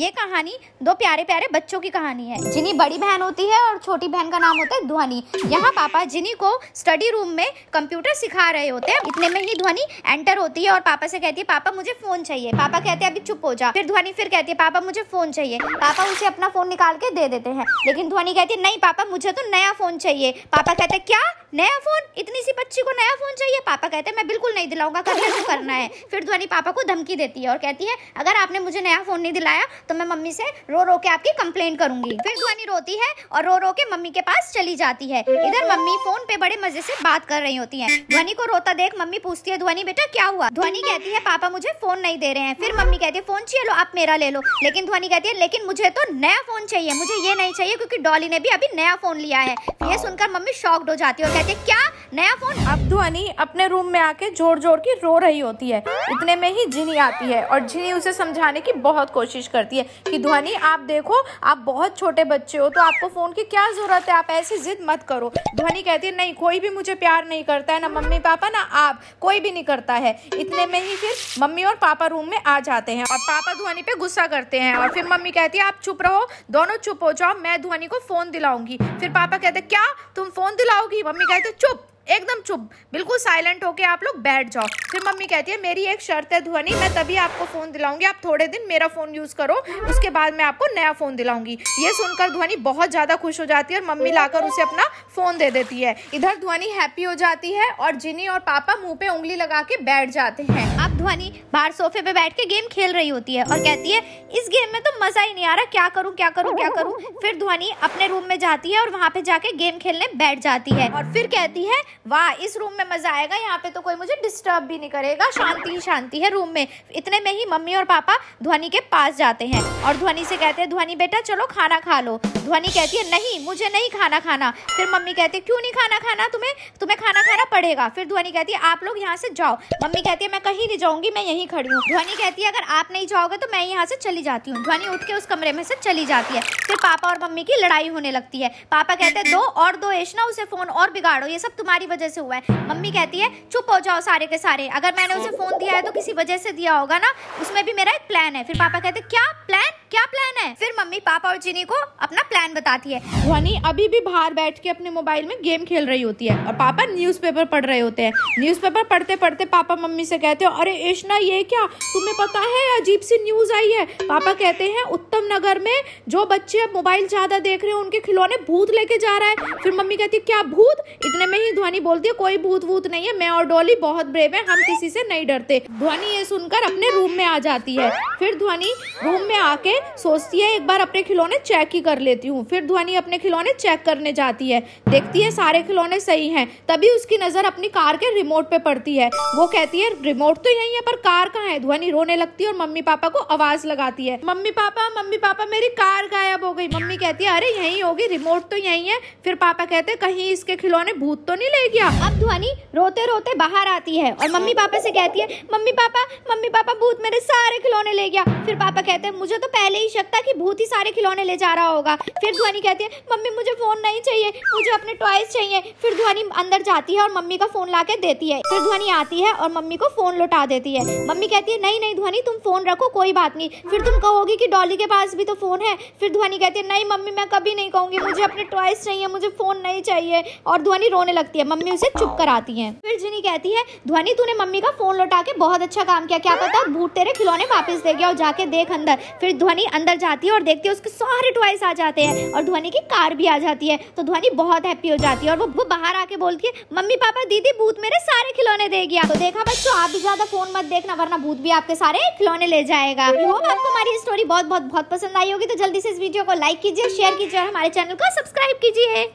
ये कहानी दो प्यारे प्यारे बच्चों की कहानी है जिनी बड़ी बहन होती है और छोटी बहन का नाम होता है ध्वनि यहाँ पापा जिनी को स्टडी रूम में कंप्यूटर सिखा रहे होते हैं इतने में ही ध्वनि एंटर होती है और पापा से कहती है पापा मुझे फोन चाहिए पापा कहते हैं अभी चुप हो जा फिर ध्वनि फिर कहती है पापा मुझे फोन चाहिए पापा उसे अपना फोन निकाल के दे देते हैं लेकिन ध्वनि कहती है नहीं पापा मुझे तो नया फोन चाहिए पापा कहते हैं क्या नया फोन इतनी सी बच्ची को नया फोन चाहिए पापा कहते हैं मैं बिल्कुल नहीं दिलाऊंगा करना तो करना है फिर ध्वनि पापा को धमकी देती है और कहती है अगर आपने मुझे नया फोन नहीं दिलाया तो मैं मम्मी से रो रो के आपकी कंप्लेन करूंगी फिर ध्वनि रोती है और रो रो के मम्मी के पास चली जाती है इधर मम्मी फोन पे बड़े मजे से बात कर रही होती है ध्वनि को रोता देख मम्मी पूछती है ध्वनि बेटा क्या हुआ ध्वनि कहती है पापा मुझे फोन नहीं दे रहे हैं फिर मम्मी कहती है फोन चाहिए लो आप मेरा ले लो लेकिन ध्वनि कहती है लेकिन मुझे तो नया फोन चाहिए मुझे ये नहीं चाहिए क्योंकि डॉली ने भी अभी नया फोन लिया है ये सुनकर मम्मी शॉक्ड हो जाती है और कहती है क्या नया फोन अब ध्वनि अपने रूम में आके जोर जोर की रो रही होती है इतने में ही जिनी आती है और जिनी उसे समझाने की बहुत कोशिश करती है है कि ध्वनि आप देखो आप बहुत छोटे बच्चे हो तो आपको फ़ोन की क्या ज़रूरत है आप ऐसी ज़िद मत करो ध्वनि कहती है नहीं कोई भी मुझे प्यार नहीं करता है ना मम्मी पापा ना आप कोई भी नहीं करता है इतने में ही फिर मम्मी और पापा रूम में आ जाते हैं और पापा ध्वनि पे गुस्सा करते हैं और फिर मम्मी कहती है आप चुप रहो दोनों चुप हो जाओ मैं ध्वनि को फ़ोन दिलाऊंगी फिर पापा कहते क्या तुम फ़ोन दिलाओगी मम्मी कहते चुप एकदम चुप बिल्कुल साइलेंट होके आप लोग बैठ जाओ फिर मम्मी कहती है मेरी एक शर्त है ध्वनि मैं तभी आपको फ़ोन दिलाऊंगी आप थोड़े दिन मेरा फ़ोन यूज़ करो उसके बाद मैं आपको नया फ़ोन दिलाऊंगी ये सुनकर ध्वनि बहुत ज़्यादा खुश हो जाती है और मम्मी लाकर उसे अपना फ़ोन दे देती है इधर ध्वनि हैप्पी हो जाती है और जिनी और पापा मुँह पे उंगली लगा के बैठ जाते हैं अब ध्वनि बाहर सोफे पे बैठ के गेम खेल रही होती है और कहती है इस गेम में तो मज़ा ही नहीं आ रहा क्या करूँ क्या करूँ क्या करूँ फिर ध्वनि अपने रूम में जाती है और वहाँ पे जाके गेम खेलने बैठ जाती है और फिर कहती है वाह इस रूम में मज़ा आएगा यहाँ पे तो कोई मुझे डिस्टर्ब भी नहीं करेगा शांति ही शांति है रूम में इतने में ही मम्मी और पापा ध्वनि के पास जाते हैं और ध्वनि से कहते हैं ध्वनि बेटा चलो खाना खा लो ध्वनि कहती है नहीं मुझे नहीं खाना खाना फिर मम्मी कहती है क्यों नहीं खाना खाना तुम्हें तुम्हें खाना खाना पड़ेगा फिर ध्वनि कहती है आप लोग यहाँ से जाओ मम्मी कहती है मैं कहीं नहीं जाऊंगी मैं यही खड़ी हूँ ध्वनि कहती है अगर आप नहीं जाओगे तो मैं यहाँ से चली जाती हूँ ध्वनि उठ के उस कमरे में से चली जाती है फिर पापा और मम्मी की लड़ाई होने लगती है पापा कहते हैं दो और दो ऐश ना उसे फोन और बिगाड़ो ये सब तुम्हारी तुम्हारी वजह से हुआ है मम्मी कहती है चुप हो जाओ सारे के सारे अगर मैंने उसे हाँ। फ़ोन दिया है तो किसी वजह से दिया होगा ना उसमें भी मेरा एक प्लान है फिर पापा कहते क्या प्लान क्या प्लान है फिर मम्मी पापा और चीनी को अपना प्लान बताती है ध्वनि अभी भी बाहर बैठ के अपने मोबाइल में गेम खेल रही होती है और पापा न्यूज पढ़ रहे होते हैं न्यूज पढ़ते पढ़ते पापा मम्मी से कहते हो अरे ऐशना ये क्या तुम्हें पता है अजीब सी न्यूज़ आई है पापा कहते हैं उत्तम नगर में जो बच्चे अब मोबाइल ज़्यादा देख रहे हैं उनके खिलौने भूत लेके जा रहा है फिर मम्मी कहती है क्या भूत इतने में ही ध्वनि बोलती है कोई भूत भूत नहीं है मैं और डोली बहुत ब्रेव है हम किसी से नहीं डरते ध्वनि ये सुनकर अपने रूम में आ जाती है फिर ध्वनि रूम में आके सोचती है एक बार अपने खिलौने चेक ही कर लेती हूँ फिर ध्वनि अपने खिलौने चेक करने जाती है देखती है सारे खिलौने सही हैं तभी उसकी नज़र अपनी कार के रिमोट पे पड़ती है वो कहती है रिमोट तो यही है पर कार कहाँ है ध्वनि रोने लगती है और मम्मी पापा को आवाज़ लगाती है मम्मी पापा मम्मी पापा मेरी कार गायब हो गई मम्मी कहती है अरे यहीं होगी रिमोट तो यहीं है फिर पापा कहते कहीं इसके खिलौने भूत तो नहीं ले गया अब ध्वनि रोते रोते बाहर आती है और मम्मी पापा से कहती है मम्मी पापा मम्मी पापा भूत मेरे सारे खिलौने ले गया फिर पापा कहते हैं मुझे तो पहले पहले ही शक था कि भूत ही सारे खिलौने ले जा रहा होगा फिर ध्वनि कहती है मम्मी मुझे फ़ोन नहीं चाहिए मुझे अपने टॉयज चाहिए फिर ध्वनि अंदर जाती है और मम्मी का फ़ोन ला देती है फिर ध्वनि आती है और मम्मी को फ़ोन लौटा देती है मम्मी कहती है नहीं नहीं ध्वनि तुम फ़ोन रखो कोई बात नहीं फिर तुम कहोगी की डॉली के पास भी तो फ़ोन है फिर ध्वनि कहती है नहीं मम्मी मैं कभी नहीं कहूँगी मुझे अपने टॉयज चाहिए मुझे फ़ोन नहीं चाहिए और ध्वनि रोने लगती है मम्मी उसे चुप कराती है फिर जिनी कहती है ध्वनि तूने मम्मी का फ़ोन लौटा के बहुत अच्छा काम किया क्या पता भूत तेरे खिलौने वापस दे गया और जाके देख अंदर फिर ध्वनि ध्वनि अंदर जाती है और देखती है उसके सारे टॉयस आ जाते हैं और ध्वनि की कार भी आ जाती है तो ध्वनि बहुत हैप्पी हो जाती है और वो, वो बाहर आके बोलती है मम्मी पापा दीदी भूत मेरे सारे खिलौने दे गया तो देखा बच्चों आप भी ज्यादा फोन मत देखना वरना भूत भी आपके सारे खिलौने ले जाएगा होप आपको हमारी स्टोरी बहुत बहुत बहुत पसंद आई होगी तो जल्दी से इस वीडियो को लाइक कीजिए शेयर कीजिए और हमारे चैनल को सब्सक्राइब कीजिए